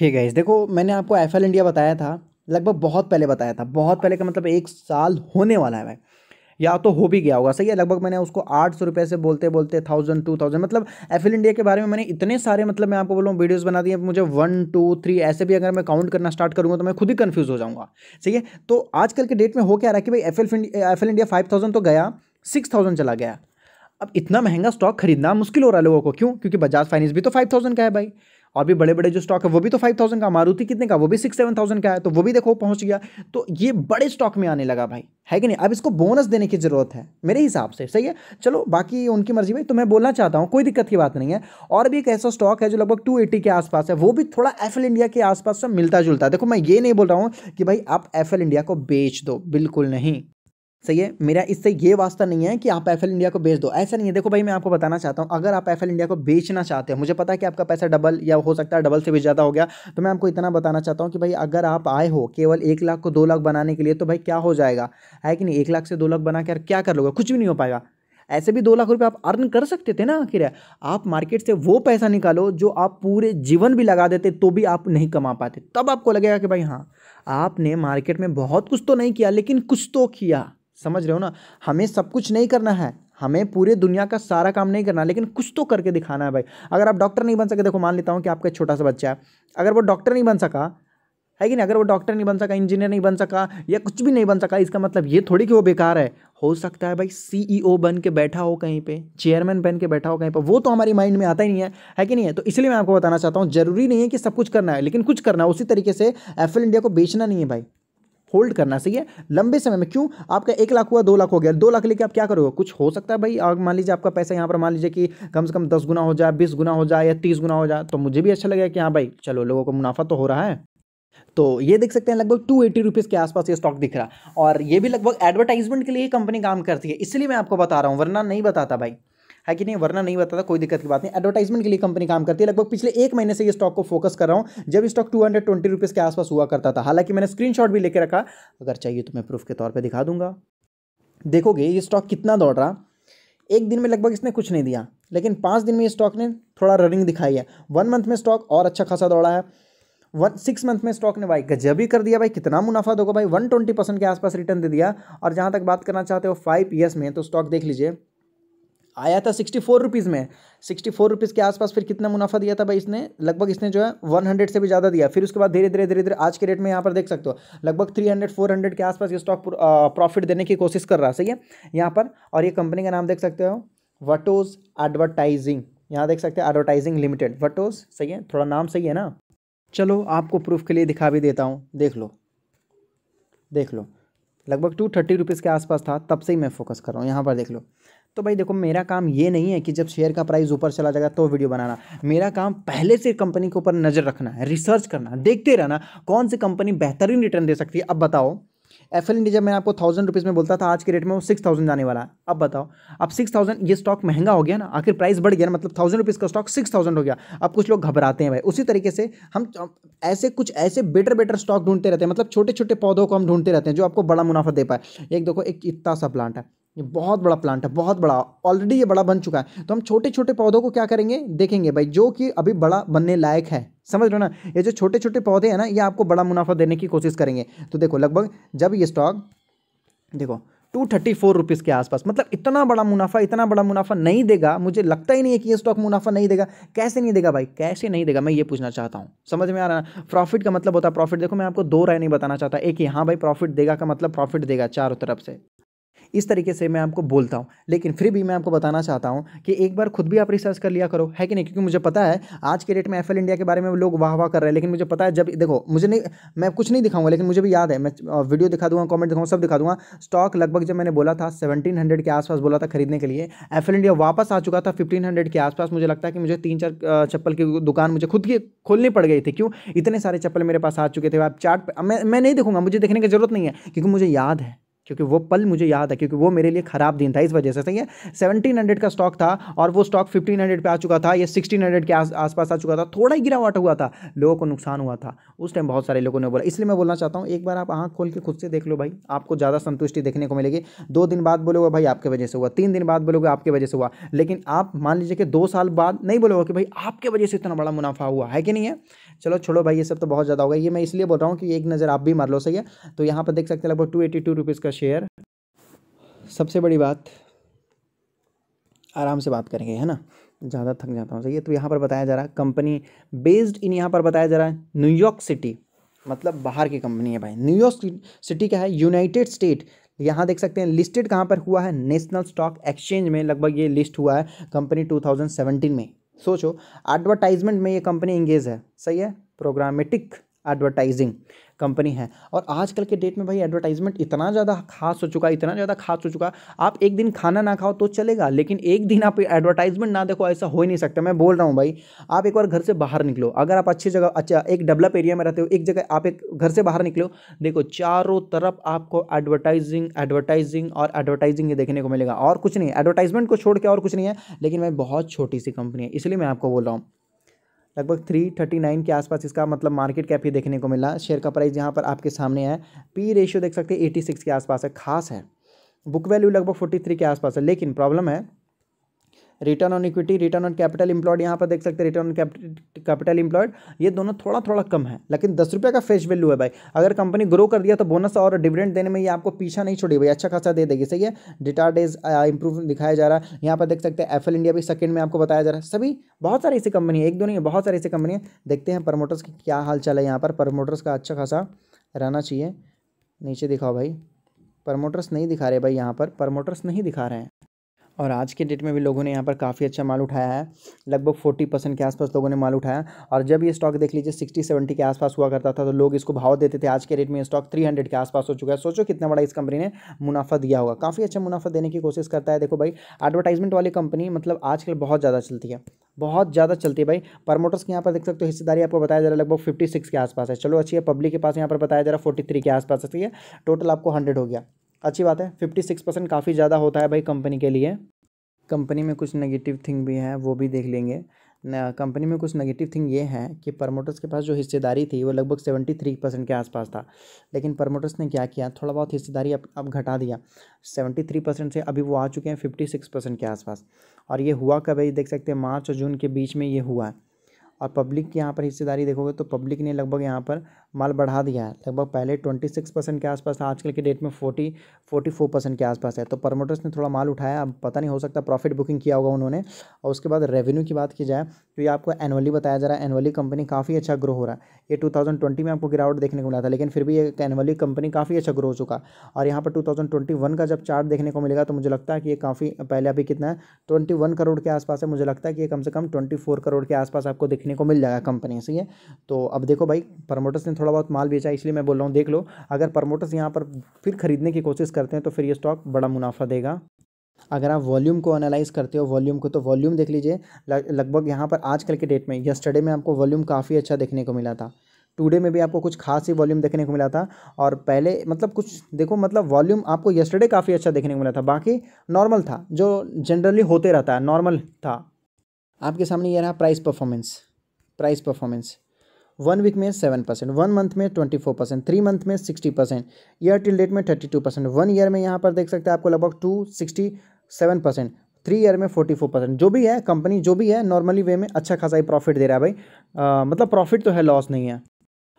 hey guys देखो मैंने आपको एफ इंडिया बताया था लगभग बहुत पहले बताया था बहुत पहले का मतलब एक साल होने वाला है भाई या तो हो भी गया होगा सही है लगभग मैंने उसको आठ सौ रुपये से बोलते बोलते थाउजेंड टू थाउजेंड मतलब एल इंडिया के बारे में मैंने इतने सारे मतलब मैं आपको बोलूँ वीडियोज़ बना दिए मुझे वन टू थ्री ऐसे भी अगर मैं काउंट करना स्टार्ट करूँगा तो मैं खुद ही कन्फ्यूज़ हो जाऊँगा सही है तो आजकल के डेट में हो क्या रहा है कि भाई एफ एल इंडिया फाइव तो गया सिक्स चला गया अब इतना महंगा स्टॉक खरीदना मुश्किल हो रहा है लोगों को क्यों क्योंकि बजाज फाइनेंस भी तो फाइव थाउजेंड का है भाई और भी बड़े बड़े जो स्टॉक है वो भी तो फाइव थाउजेंड का मारुति कितने का वो भी सिक्स सेवन थाउजेंड का है तो वो भी देखो पहुंच गया तो ये बड़े स्टॉक में आने लगा भाई है कि नहीं अब इसको बोनस देने की ज़रूरत है मेरे हिसाब से सही है चलो बाकी उनकी मर्जी भाई तो मैं बोलना चाहता हूँ कोई दिक्कत की बात नहीं है और भी एक ऐसा स्टॉक है जो लगभग टू के आसपास है वो भी थोड़ा एफ इंडिया के आसपास से मिलता जुलता है देखो मैं ये नहीं बोल रहा हूँ कि भाई आप एफ इंडिया को बेच दो बिल्कुल नहीं सही है मेरा इससे ये वास्ता नहीं है कि आप एफ इंडिया को बेच दो ऐसा नहीं है देखो भाई मैं आपको बताना चाहता हूँ अगर आप एफ इंडिया को बेचना चाहते हो मुझे पता है कि आपका पैसा डबल या हो सकता है डबल से भी ज़्यादा हो गया तो मैं आपको इतना बताना चाहता हूँ कि भाई अगर आप आए हो केवल एक लाख को दो लाख बनाने के लिए तो भाई क्या हो जाएगा है कि नहीं एक लाख से दो लाख बना के क्या कर लोगे कुछ भी नहीं हो पाएगा ऐसे भी दो लाख रुपये आप अर्न कर सकते थे ना आखिर आप मार्केट से वो पैसा निकालो जो आप पूरे जीवन भी लगा देते तो भी आप नहीं कमा पाते तब आपको लगेगा कि भाई हाँ आपने मार्केट में बहुत कुछ तो नहीं किया लेकिन कुछ तो किया समझ रहे हो ना हमें सब कुछ नहीं करना है हमें पूरे दुनिया का सारा काम नहीं करना लेकिन कुछ तो करके दिखाना है भाई अगर आप डॉक्टर नहीं बन सके देखो मान लेता हूँ कि आपका छोटा सा बच्चा है अगर वो डॉक्टर नहीं बन सका है कि नहीं अगर वो डॉक्टर नहीं बन सका इंजीनियर नहीं बन सका या कुछ भी नहीं बन सका इसका मतलब ये थोड़ी कि वो बेकार है हो सकता है भाई सीईओ e बन के बैठा हो कहीं पे चेयरमैन बन के बैठा हो कहीं पर वो तो हमारी माइंड में आता ही नहीं है है कि नहीं है तो इसलिए मैं आपको बताना चाहता हूँ जरूरी नहीं है कि सब कुछ करना है लेकिन कुछ करना है उसी तरीके से एफ इंडिया को बेचना नहीं है भाई होल्ड करना सही है लंबे समय में क्यों आपका एक लाख हुआ दो लाख हो गया दो लाख लेके आप क्या करोगे कुछ हो सकता है भाई और मान लीजिए आपका पैसा यहाँ पर मान लीजिए कि कम से कम दस गुना हो जाए बीस गुना हो जाए या तीस गुना हो जाए तो मुझे भी अच्छा लगेगा कि हाँ भाई चलो लोगों को मुनाफा तो हो रहा है तो ये देख सकते हैं लगभग टू एटी रुपीज़ के आसपास ये स्टॉक दिख रहा और ये भी लगभग एडवर्टाइजमेंट के लिए कंपनी काम करती है इसलिए मैं आपको बता रहा हूँ वरना नहीं बताता भाई है कि नहीं वरना नहीं बताता कोई दिक्कत की बात नहीं एडवर्टाइजमेंट के लिए कंपनी काम करती है लगभग पिछले एक महीने से ये स्टॉक को फोकस कर रहा हूँ जब स्टॉक टू हंड्रेड ट्वेंटी के आसपास हुआ करता था हालांकि मैंने स्क्रीन भी लेकर रखा अगर चाहिए तो मैं प्रूफ के तौर पर दिखा दूंगा देखोगे ये स्टॉक कितना दौड़ रहा एक दिन में लगभग इसने कुछ नहीं दिया लेकिन पाँच दिन में ये स्टॉक ने थोड़ा रनिंग दिखाई है वन मंथ में स्टॉक और अच्छा खासा दौड़ा है वन सिक्स मंथ में स्टॉक ने भाई गजब ही कर दिया भाई कितना मुनाफा दोगे भाई वन ट्वेंटी परसेंट के आसपास रिटर्न दे दिया और जहाँ तक बात करना चाहते हो फाइव ईयर्स में तो स्टॉक देख लीजिए आया था सिक्सटी फोर रुपीज़ में सिक्सटी फोर रुपीज़ के आसपास फिर कितना मुनाफा दिया था भाई इसने लगभग इसने जो है वन हंड्रेड से भी ज़्यादा दिया फिर उसके बाद धीरे धीरे धीरे धीरे आज के रेट में यहाँ पर देख सकते हो लगभग थ्री हंड्रेड फोर हंड्रेड के आसपास ये स्टॉक प्रॉफिट देने की कोशिश कर रहा है सही है यहाँ पर और ये कंपनी का नाम देख सकते हो वटोज एडवर्टाइजिंग यहाँ देख सकते हो एडवर्टाइजिंग लिमिटेड वटोज सही है थोड़ा नाम सही है ना चलो आपको प्रूफ के लिए दिखा भी देता हूँ देख लो देख लो लगभग टू थर्टी रुपीज़ के आसपास था तब से ही मैं फोकस कर रहा हूँ यहाँ पर देख लो तो भाई देखो मेरा काम ये नहीं है कि जब शेयर का प्राइस ऊपर चला जाएगा तो वीडियो बनाना मेरा काम पहले से कंपनी के ऊपर नज़र रखना है रिसर्च करना देखते रहना कौन सी कंपनी बेहतरीन रिटर्न दे सकती है अब बताओ एफ एल इंडिया जब मैंने आपको थाउजेंड रुपीज़ में बोलता था आज के रेट में वो सिक्स थाउजेंड जाने वाला है अब बताओ अब सिक्स थाउजेंड ये स्टॉक महंगा हो गया ना आखिर प्राइस बढ़ गया ना मतलब थाउजेंड रुपीज़ का स्टॉक सिक्स थाउजेंड हो गया अब कुछ लोग घबराते हैं भाई उसी तरीके से हम ऐसे कुछ ऐसे बेटर बेटर स्टॉक ढूंढते रहते हैं मतलब छोटे छोटे पौधों को हम ढूंढते रहते हैं जो आपको बड़ा मुनाफा दे पाए एक देखो एक इतना सा प्लांट है ये बहुत बड़ा प्लांट है बहुत बड़ा ऑलरेडी ये बड़ा बन चुका है तो हम छोटे छोटे पौधों को क्या करेंगे देखेंगे भाई जो कि अभी बड़ा बनने लायक है समझ रहे हो ना ये जो छोटे छोटे पौधे हैं ना ये आपको बड़ा मुनाफा देने की कोशिश करेंगे तो देखो लगभग जब ये स्टॉक देखो टू थर्टी फोर रुपीज़ के आसपास मतलब इतना बड़ा मुनाफा इतना बड़ा मुनाफा नहीं देगा मुझे लगता ही नहीं है कि ये स्टॉक मुनाफा नहीं देगा कैसे नहीं देगा भाई कैसे नहीं देगा मैं ये पूछना चाहता हूँ समझ में आ रहा है प्रॉफिट का मतलब होता है प्रॉफिट देखो मैं आपको दो राय नहीं बताना चाहता एक यहाँ भाई प्रॉफिट देगा का मतलब प्रॉफिट देगा चारों तरफ से इस तरीके से मैं आपको बोलता हूँ लेकिन फिर भी मैं आपको बताना चाहता हूँ कि एक बार खुद भी आप रिसर्च कर लिया करो है कि नहीं क्योंकि मुझे पता है आज के डेट में एफ इंडिया के बारे में लोग वाह वाह कर रहे हैं लेकिन मुझे पता है जब देखो मुझे नहीं मैं कुछ नहीं दिखाऊंगा लेकिन मुझे भी याद है मैं वीडियो दिखा दूंगा कॉमेंट दिखाऊँ सब दिखा दूंगा स्टॉक लगभग जब मैंने बोला था सेवनटीन हंड्रेड के आसपास बोला था खरीदने के लिए एफ इंडिया वापस आ चुका था फिफ्टीन हंड्रेड के आसपास मुझे लगता है कि मुझे तीन चार चप्पल की दुकान मुझे खुद की खोलनी पड़ गई थी क्यों इतने सारे चप्पल मेरे पास आ चुके थे आप चार्ट मैं मैं नहीं दिखूंगा मुझे देखने की जरूरत नहीं है क्योंकि मुझे याद है क्योंकि वो पल मुझे याद है क्योंकि वो मेरे लिए ख़राब दिन था इस वजह से सही है सेवनटीन हंड्रेड का स्टॉक था और वो स्टॉक फिफ्टीन हंड्रेड पर आ चुका था या सिक्सटीन हंड्रेड के आस आसपास आ चुका था थोड़ा ही गिरावट हुआ था लोगों को नुकसान हुआ था उस टाइम बहुत सारे लोगों ने बोला इसलिए मैं बोलना चाहता हूँ एक बार आप आँख खोल के खुद से देख लो भाई आपको ज़्यादा संतुष्टि देखने को मिलेगी दो दिन बाद बोलोगे भाई आपके वजह से हुआ तीन दिन बाद बोलोगे आपके वजह से हुआ लेकिन आप मान लीजिए कि दो साल बाद नहीं बोलोगे कि भाई आपके वजह से इतना बड़ा मुनाफा हुआ है कि नहीं है चलो छोड़ो भाई ये सब तो बहुत ज़्यादा होगा ये मैं इसलिए बोल रहा हूँ कि एक नज़र आप भी मार लो सही है तो यहाँ पर देख सकते हैं लगभग टू एटी टू रुपीज़ का शेयर सबसे बड़ी बात आराम से बात करेंगे है ना ज़्यादा थक जाता हूँ है तो यहाँ पर बताया जा रहा है कंपनी बेस्ड इन यहाँ पर बताया जा रहा है न्यूयॉर्क सिटी मतलब बाहर की कंपनी है भाई न्यूयॉर्क सिटी क्या है यूनाइटेड स्टेट यहाँ देख सकते हैं लिस्टेड कहाँ पर हुआ है नेशनल स्टॉक एक्सचेंज में लगभग ये लिस्ट हुआ है कंपनी टू में सोचो एडवर्टाइजमेंट में ये कंपनी इंगेज है सही है प्रोग्रामेटिक एडवर्टाइजिंग कंपनी है और आजकल के डेट में भाई एडवर्टाइजमेंट इतना ज़्यादा खास हो चुका है इतना ज़्यादा खास हो चुका आप एक दिन खाना ना खाओ तो चलेगा लेकिन एक दिन आप एडवर्टाइजमेंट ना देखो ऐसा हो ही नहीं सकता मैं बोल रहा हूँ भाई आप एक बार घर से बाहर निकलो अगर आप अच्छी जगह अच्छा एक डेवलप एरिया में रहते हो एक जगह आप एक घर से बाहर निकलो देखो चारों तरफ आपको एडवर्टाइजिंग एडवर्टाइजिंग और एडवर्टाइजिंग ये देखने को मिलेगा और कुछ नहीं एडवर्टाइजमेंट को छोड़ के और कुछ नहीं है लेकिन भाई बहुत छोटी सी कंपनी है इसलिए मैं आपको बोल रहा हूँ लगभग थ्री थर्टी नाइन के आसपास इसका मतलब मार्केट कैप ही देखने को मिला शेयर का प्राइस यहाँ पर आपके सामने है पी रेशियो देख सकते हैं एटी सिक्स के आसपास है खास है बुक वैल्यू लगभग फोर्टी थ्री के आसपास है लेकिन प्रॉब्लम है return on equity return on capital employed यहाँ पर देख सकते हैं रिटर्न ऑन कैपिटल इंप्लॉयड ये दोनों थोड़ा थोड़ा कम है लेकिन दस रुपये का फेस वैल्यू है भाई अगर कंपनी ग्रो कर दिया तो बोनस और डिविडेंड देने में ये आपको पीछा नहीं छोड़ी भाई अच्छा खासा दे देगी सही है डेटा डेज इंप्रूव दिखाया जा रहा है यहाँ पर देख सकते हैं एफ इंडिया भी सेकंड में आपको बताया जा रहा है सभी बहुत सारी ऐसी कंपनी है एक दो नहीं बहुत सारी ऐसी कंपनी है देखते हैं प्रमोटर्स की क्या हाल चाल है यहाँ पर प्रमोटर्स का अच्छा खासा रहना चाहिए नीचे दिखाओ भाई प्रमोटर्स नहीं दिखा रहे भाई यहाँ पर प्रमोटर्स नहीं दिखा रहे हैं और आज के डेट में भी लोगों ने यहाँ पर काफ़ी अच्छा माल उठाया है लगभग फोर्टी परसेंट के आसपास लोगों ने माल उठाया और जब ये स्टॉक देख लीजिए सिक्सटी सेवेंटी के आसपास हुआ करता था तो लोग इसको भाव देते थे आज के डेट में स्टॉक थ्री हंड्रेड के आसपास हो चुका है सोचो कितना बड़ा इस कंपनी ने मुनाफा दिया होगा काफ़ी अच्छा मुनाफा देने की कोशिश करता है देखो भाई एडवर्टाइजमेंट वाली कंपनी मतलब आजकल बहुत ज़्यादा चलती है बहुत ज़्यादा चलती है भाई प्रमोटर्स के यहाँ पर देख सकते हो हिस्सेदारी आपको बताया जा रहा है लगभग फिफ्टी सिक्स के आसपास है चलो अच्छी है पब्लिक के पास यहाँ पर बताया जा रहा है फोर्टी थ्री के आसपास है ठीक है टोटल आपको हंड्रेड हो गया अच्छी बात है फिफ्टी सिक्स परसेंट काफ़ी ज़्यादा होता है भाई कंपनी के लिए कंपनी में कुछ नेगेटिव थिंग भी हैं वो भी देख लेंगे कंपनी में कुछ नेगेटिव थिंग ये है कि प्रमोटर्स के पास जो हिस्सेदारी थी वो लगभग सेवेंटी थ्री परसेंट के आसपास था लेकिन प्रमोटर्स ने क्या किया थोड़ा बहुत हिस्सेदारी अब अब घटा दिया सेवेंटी थ्री परसेंट से अभी वो आ चुके हैं फिफ्टी सिक्स परसेंट के आसपास और ये हुआ कब है देख सकते हैं मार्च और जून के बीच में ये हुआ है और पब्लिक की यहाँ पर हिस्सेदारी देखोगे तो पब्लिक ने लगभग यहाँ पर माल बढ़ा दिया है लगभग पहले ट्वेंटी सिक्स परसेंट के आसपास था आजकल के डेट में फोर्टी फोर्टी फोर परसेंट के आसपास है तो प्रमोटर्स ने थोड़ा माल उठाया अब पता नहीं हो सकता प्रॉफिट बुकिंग किया होगा उन्होंने और उसके बाद रेवेन्यू की बात की जाए तो ये आपको एनुअली बताया जा रहा है एनुअली कंपनी काफ़ी अच्छा ग्रो हो रहा है ये टू थाउजेंड ट्वेंटी में आपको गिरावट देखने को मिला था लेकिन फिर भी ये एनुअली कंपनी काफ़ी अच्छा ग्रो हो चुका और यहाँ पर टू थाउजेंड ट्वेंटी वन का जब चार्ट देखने को मिलेगा तो मुझे लगता है कि ये काफ़ी पहले अभी कितना है ट्वेंटी वन करोड़ के आसपास है मुझे लगता है कि ये कम से कम ट्वेंटी फोर करोड़ के आसपास आपको देखने को मिल जाएगा कंपनी से तो अब देखो भाई प्रमोटर्स ने थोड़ा बहुत माल बेचा इसलिए मैं बोल रहा हूँ देख लो अगर प्रमोटर्स यहाँ पर फिर खरीदने की कोशिश करते हैं तो फिर ये स्टॉक बड़ा मुनाफा देगा अगर आप वॉल्यूम को एनालाइज करते हो वॉल्यूम को तो वॉल्यूम देख लीजिए लगभग यहाँ पर आजकल के डेट में यस्टरडे में आपको वॉल्यूम काफ़ी अच्छा देखने को मिला था टुडे में भी आपको कुछ खास ही वॉल्यूम देखने को मिला था और पहले मतलब कुछ देखो मतलब वॉल्यूम आपको यस्टरडे काफ़ी अच्छा देखने को मिला था बाकी नॉर्मल था जो जनरली होते रहता है नॉर्मल था आपके सामने ये रहा price performance price performance one week में सेवन परसेंट वन मंथ में twenty four percent three month में sixty percent year till date में thirty two percent one year में यहाँ पर देख सकते हैं आपको लगभग two sixty seven percent three year में फोर्टी फोर परसेंट जो भी है कंपनी जो भी है नॉर्मली वे में अच्छा खासा ही प्रॉफिट दे रहा है भाई आ, मतलब प्रॉफिट तो है लॉस नहीं है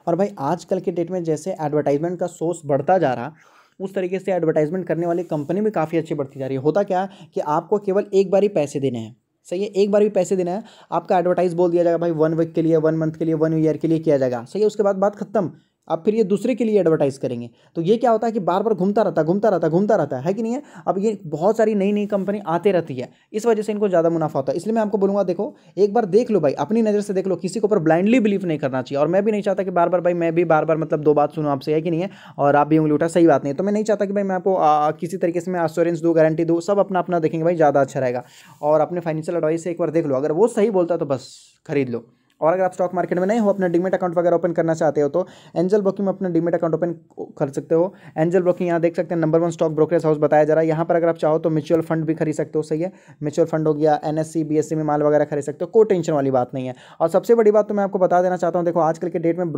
और भाई आजकल के डेट में जैसे एडवर्टाइजमेंट का सोर्स बढ़ता जा रहा उस तरीके से एडवर्टाइजमेंट करने वाली कंपनी भी काफ़ी अच्छी बढ़ती जा रही है होता क्या है कि आपको केवल एक बार ही पैसे देने हैं सही है एक बार भी पैसे देना है आपका एडवर्टाइज बोल दिया जाएगा भाई वन वीक के लिए वन मंथ के लिए वन ईयर के लिए किया जाएगा सही है उसके बाद बात खत्म अब फिर ये दूसरे के लिए एडवर्टाइज़ करेंगे तो ये क्या होता है कि बार बार घूमता रहता घूमता रहता घूमता रहता है कि नहीं है अब ये बहुत सारी नई नई कंपनी आते रहती है इस वजह से इनको ज़्यादा मुनाफा होता है इसलिए मैं आपको बोलूँगा देखो एक बार देख लो भाई अपनी नज़र से देख लो किसी के ऊपर ब्लाइंडली बिलीव नहीं करना चाहिए और मैं भी नहीं चाहता कि बार बार भाई मैं भी बार बार मतलब दो बात सुनूँ आपसे है कि नहीं है और आप भी उंगली उठा सही बात नहीं तो मैं नहीं चाहता कि भाई मैं आपको किसी तरीके से मैं एश्योरेंस दूँ गारंटी दूँ सब अपना अपना देखेंगे भाई ज़्यादा अच्छा रहेगा और अपने फाइनेंशियल एडवाइस से एक बार देख लो अगर वो सही बोलता तो बस खरीद लो और अगर आप स्टॉक मार्केट में नहीं हो अपना डिमेट अकाउंट वगैरह ओपन करना चाहते हो तो एंजल ब्रोकिंग में अपना डिमेट अकाउंट ओपन कर सकते हो एंजल ब्रोकिंग यहाँ देख सकते हैं number one stock brokerage house बताया जा रहा है यहाँ पर अगर आप चाहो तो म्यूचुअल फंड भी खरीद सकते हो सही है म्यूचुअल फंड हो गया एन एस e, e में माल वगैरह खरीद सकते हो कोई टेंशन वाली बात नहीं है और सबसे बड़ी बात तो मैं आपको बता देना चाहता हूँ देखो आजकल के डेट में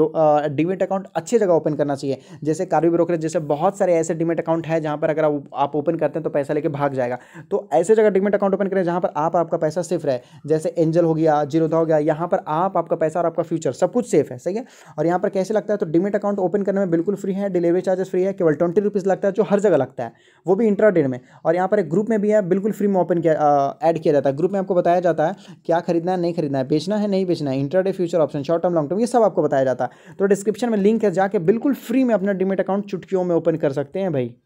डिमेट अकाउंट अच्छी जगह ओपन करना चाहिए जैसे कार्वी ब्रोकरेज जैसे बहुत सारे ऐसे डिमेट अकाउंट है जहाँ पर अगर आप ओपन करते हैं तो पैसा लेके भाग जाएगा तो ऐसे जगह डिमेट अकाउंट ओपन करें जहाँ पर आप आपका पैसा सेफ रहे जैसे एंजल हो गया जीरोधा हो गया यहाँ पर आप आप आपका पैसा और आपका फ्यूचर सब कुछ सेफ है सही है और यहाँ पर कैसे लगता है तो डिमिट अकाउंट ओपन करने में बिल्कुल फ्री है डिलीवरी चार्जेस फ्री है केवल ट्वेंटी रुपीज़ लगता है जो हर जगह लगता है वो भी इंट्रा में और यहाँ पर एक ग्रुप में भी है बिल्कुल फ्री में ओपन किया एड किया जाता है ग्रुप में आपको बताया जाता है क्या खरीदना है नहीं खरीदना है बेचना है नहीं बेचना है intra future option short term long term ये सब आपको बताया जाता है तो डिस्क्रिप्शन में लिंक है जाके बिल्कुल फ्री में अपना डिमिट अकाउंट चुटकियों में ओपन कर सकते हैं भाई